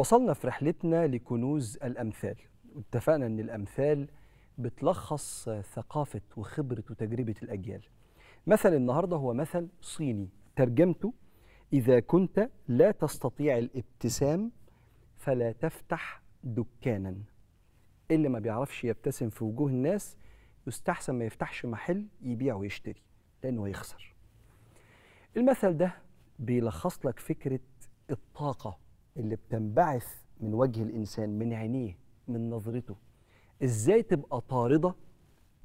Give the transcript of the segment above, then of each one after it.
وصلنا في رحلتنا لكنوز الأمثال واتفقنا أن الأمثال بتلخص ثقافة وخبرة وتجربة الأجيال مثل النهاردة هو مثل صيني ترجمته إذا كنت لا تستطيع الابتسام فلا تفتح دكانا اللي ما بيعرفش يبتسم في وجوه الناس يستحسن ما يفتحش محل يبيع ويشتري لأنه هيخسر المثل ده بيلخص لك فكرة الطاقة اللي بتنبعث من وجه الانسان من عينيه من نظرته ازاي تبقى طارده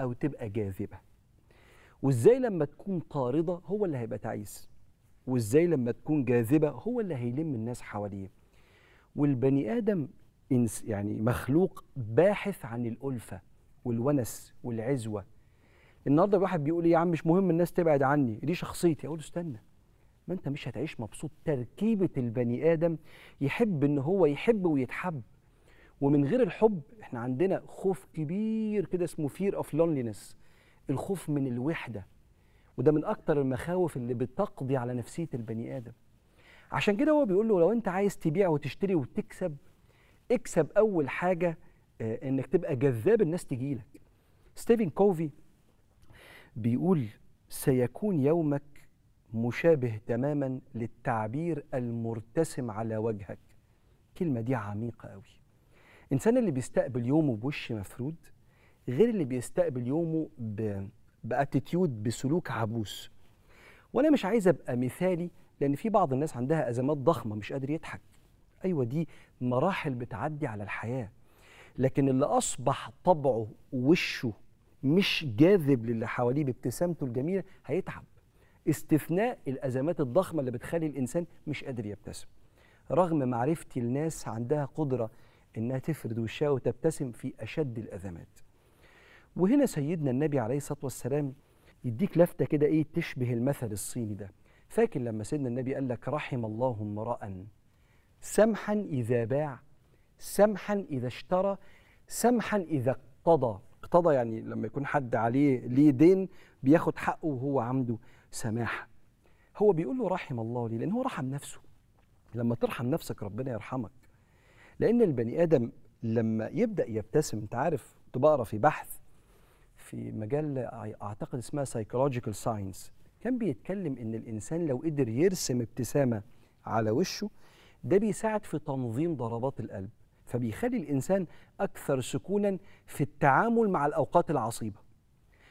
او تبقى جاذبه وازاي لما تكون طارده هو اللي هيبقى تعيس وازاي لما تكون جاذبه هو اللي هيلم الناس حواليه والبني ادم إنس يعني مخلوق باحث عن الالفه والونس والعزوه النهارده الواحد بيقول إيه، يا عم مش مهم الناس تبعد عني دي شخصيتي اقول استنى ما انت مش هتعيش مبسوط تركيبه البني ادم يحب ان هو يحب ويتحب ومن غير الحب احنا عندنا خوف كبير كده اسمه فير اوف لونلينس الخوف من الوحده وده من اكتر المخاوف اللي بتقضي على نفسيه البني ادم عشان كده هو بيقول له لو انت عايز تبيع وتشتري وتكسب اكسب اول حاجه اه انك تبقى جذاب الناس تجيلك ستيفن كوفي بيقول سيكون يومك مشابه تماما للتعبير المرتسم على وجهك الكلمه دي عميقه قوي الانسان اللي بيستقبل يومه بوش مفرود غير اللي بيستقبل يومه ب... باتيتيود بسلوك عبوس وانا مش عايز ابقى مثالي لان في بعض الناس عندها ازمات ضخمه مش قادر يضحك ايوه دي مراحل بتعدي على الحياه لكن اللي اصبح طبعه وشه مش جاذب للي حواليه بابتسامته الجميله هيتعب استثناء الازمات الضخمه اللي بتخلي الانسان مش قادر يبتسم رغم معرفتي لناس عندها قدره انها تفرد وشها وتبتسم في اشد الازمات وهنا سيدنا النبي عليه الصلاه والسلام يديك لفته كده ايه تشبه المثل الصيني ده فاكر لما سيدنا النبي قال لك رحم الله امرأ سمحا اذا باع سمحا اذا اشترى سمحا اذا اقتضى اقتضى يعني لما يكون حد عليه ليه دين بياخد حقه وهو عنده سماحه هو بيقول له رحم الله ليه لان هو رحم نفسه لما ترحم نفسك ربنا يرحمك لان البني ادم لما يبدا يبتسم انت عارف كنت بقرا في بحث في مجله اعتقد اسمها سايكولوجيكال ساينس كان بيتكلم ان الانسان لو قدر يرسم ابتسامه على وشه ده بيساعد في تنظيم ضربات القلب فبيخلي الانسان اكثر سكونا في التعامل مع الاوقات العصيبه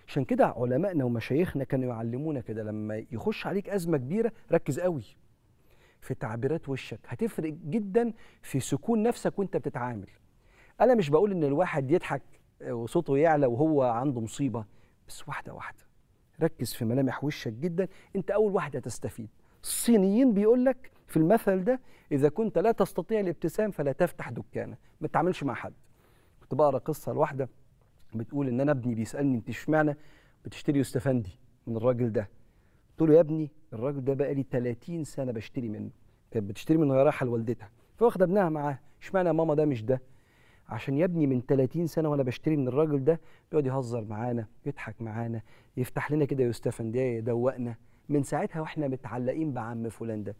عشان كده علمائنا ومشايخنا كانوا يعلمونا كده لما يخش عليك ازمه كبيره ركز قوي في تعبيرات وشك هتفرق جدا في سكون نفسك وانت بتتعامل انا مش بقول ان الواحد يضحك وصوته يعلى وهو عنده مصيبه بس واحده واحده ركز في ملامح وشك جدا انت اول واحد هتستفيد الصينيين بيقول لك في المثل ده إذا كنت لا تستطيع الابتسام فلا تفتح دكانة ما تتعاملش مع حد كنت بقرا قصة لواحدة بتقول إن أنا ابني بيسألني أنت اشمعنى بتشتري يستفندي من الراجل ده قلت له يا ابني الراجل ده بقى لي 30 سنة بشتري منه كانت بتشتري من وهي رايحة لوالدتها فواخدة ابنها معاها اشمعنى يا ماما ده مش ده عشان يا ابني من 30 سنه وانا بشتري من الراجل ده بيقعد يهزر معانا يضحك معانا يفتح لنا كده يوستفنديه يدوقنا من ساعتها واحنا متعلقين بعم فلان ده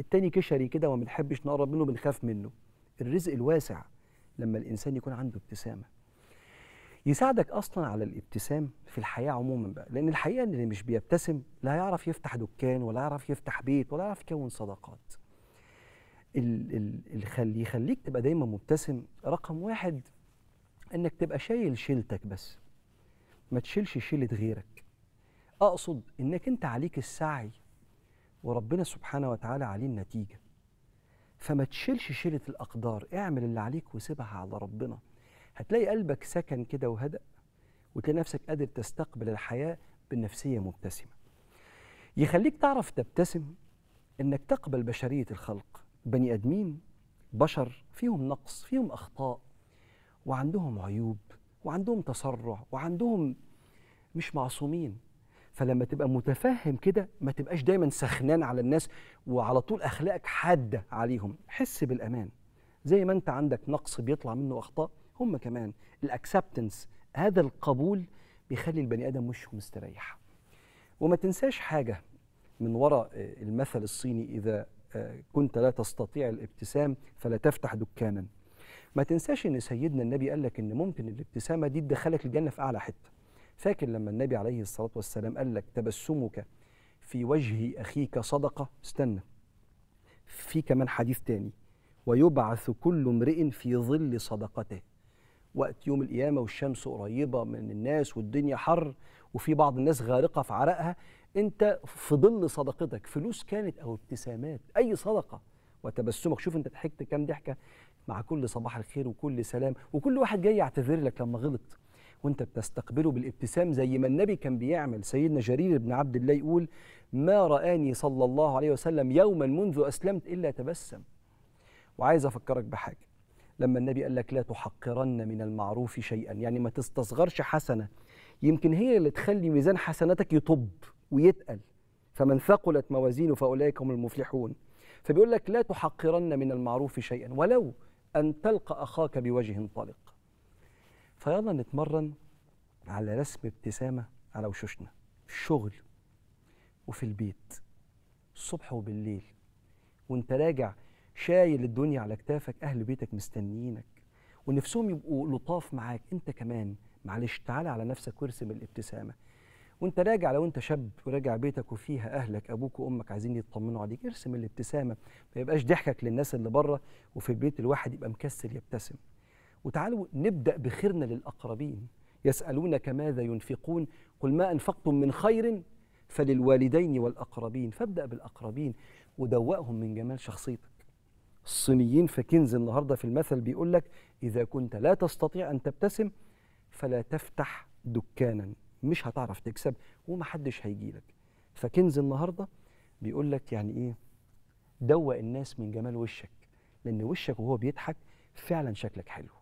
التاني كشري كده وما بنحبش نقرب منه بنخاف منه الرزق الواسع لما الانسان يكون عنده ابتسامه يساعدك اصلا على الابتسام في الحياه عموما بقى لان الحقيقه ان اللي مش بيبتسم لا يعرف يفتح دكان ولا يعرف يفتح بيت ولا يعرف يكون صداقات اللي يخليك تبقى دايما مبتسم رقم واحد انك تبقى شايل شيلتك بس ما تشيلش شيلة غيرك اقصد انك انت عليك السعي وربنا سبحانه وتعالى عليه النتيجه فما تشيلش شيله الاقدار اعمل اللي عليك وسيبها على ربنا هتلاقي قلبك سكن كده وهدأ وتلاقي نفسك قادر تستقبل الحياه بالنفسيه مبتسمه يخليك تعرف تبتسم انك تقبل بشريه الخلق بني ادمين بشر فيهم نقص فيهم اخطاء وعندهم عيوب وعندهم تسرع وعندهم مش معصومين فلما تبقى متفهم كده ما تبقاش دايما سخنان على الناس وعلى طول اخلاقك حاده عليهم حس بالامان زي ما انت عندك نقص بيطلع منه اخطاء هم كمان الاكسبتنس هذا القبول بيخلي البني ادم وشه مستريح وما تنساش حاجه من وراء آه، المثل الصيني اذا آه، كنت لا تستطيع الابتسام فلا تفتح دكانا ما تنساش ان سيدنا النبي قال لك ان ممكن الابتسامه دي تدخلك الجنه في اعلى حته فاكر لما النبي عليه الصلاة والسلام قال لك تبسمك في وجه أخيك صدقة استنى في كمان حديث تاني ويبعث كل امرئ في ظل صدقته وقت يوم القيامة والشمس قريبة من الناس والدنيا حر وفي بعض الناس غارقة في عرقها انت في ظل صدقتك فلوس كانت او ابتسامات اي صدقة وتبسمك شوف انت ضحكت كام ضحكة مع كل صباح الخير وكل سلام وكل واحد جاي يعتذر لك لما غلط وانت بتستقبله بالابتسام زي ما النبي كان بيعمل سيدنا جرير بن عبد الله يقول ما رآني صلى الله عليه وسلم يوما منذ أسلمت إلا تبسم وعايز أفكرك بحاجة لما النبي قال لك لا تحقرن من المعروف شيئا يعني ما تستصغرش حسنة يمكن هي اللي تخلي ميزان حسناتك يطب ويتقل فمن ثقلت موازينه فأولئك هم المفلحون فبيقول لك لا تحقرن من المعروف شيئا ولو أن تلقى أخاك بوجه طلق فيلا نتمرن على رسم ابتسامه على وشوشنا في الشغل وفي البيت الصبح وبالليل وانت راجع شايل الدنيا على كتافك اهل بيتك مستنيينك ونفسهم يبقوا لطاف معاك انت كمان معلش تعالى على نفسك وارسم الابتسامه وانت راجع لو انت شاب وراجع بيتك وفيها اهلك ابوك وامك عايزين يطمنوا عليك ارسم الابتسامه ما يبقاش ضحكك للناس اللي بره وفي البيت الواحد يبقى مكسل يبتسم وتعالوا نبدأ بخيرنا للأقربين يسألونك ماذا ينفقون قل ما أنفقتم من خير فللوالدين والأقربين فابدأ بالأقربين ودوقهم من جمال شخصيتك الصينيين في كنز النهارده في المثل بيقول لك إذا كنت لا تستطيع أن تبتسم فلا تفتح دكانا مش هتعرف تكسب ومحدش هيجي لك فكنز النهارده بيقول لك يعني إيه دوق الناس من جمال وشك لأن وشك وهو بيضحك فعلا شكلك حلو